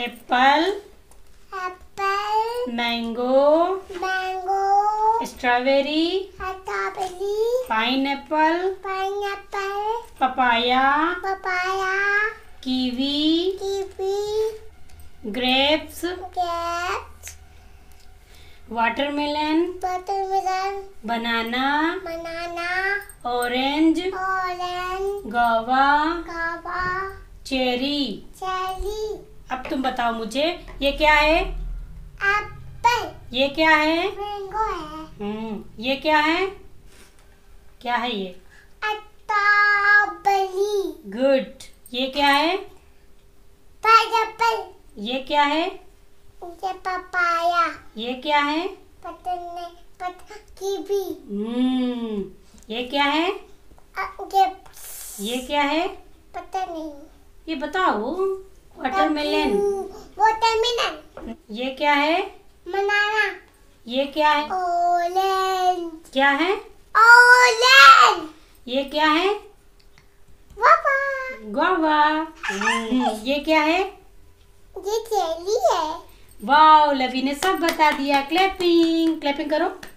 Apple apple mango mango strawberry strawberry pineapple pineapple papaya papaya kiwi kiwi grapes grapes watermelon watermelon banana banana orange orange guava guava cherry cherry अब तुम बताओ मुझे ये क्या है Apple ये क्या है मैंगो है हम्म ये क्या है क्या है ये अताबली गुड ये क्या है पाइनएप्पल ये क्या है ये पपाया ये क्या है पतंगे पत कीवी हम्म ये क्या है ये क्या है पता नहीं ये बताओ वाटरमेलन वाटरमेलन ये क्या है बनाना ये क्या है ऑरेंज क्या है ऑरेंज ये क्या है गुआवा गुआवा हम्म, ये क्या है ये जेली है वाओ लवी ने सब बता दिया क्लैपिंग क्लैपिंग करो